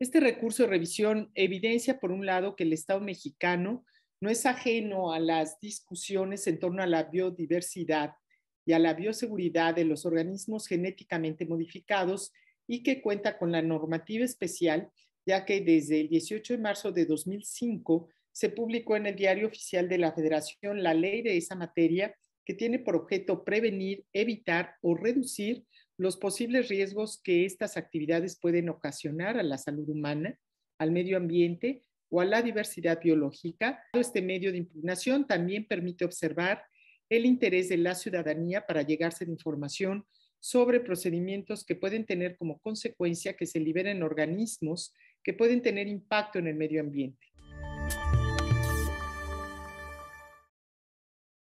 Este recurso de revisión evidencia, por un lado, que el Estado mexicano no es ajeno a las discusiones en torno a la biodiversidad y a la bioseguridad de los organismos genéticamente modificados y que cuenta con la normativa especial, ya que desde el 18 de marzo de 2005 se publicó en el Diario Oficial de la Federación la ley de esa materia que tiene por objeto prevenir, evitar o reducir los posibles riesgos que estas actividades pueden ocasionar a la salud humana, al medio ambiente o a la diversidad biológica. Este medio de impugnación también permite observar el interés de la ciudadanía para llegarse de información sobre procedimientos que pueden tener como consecuencia que se liberen organismos que pueden tener impacto en el medio ambiente.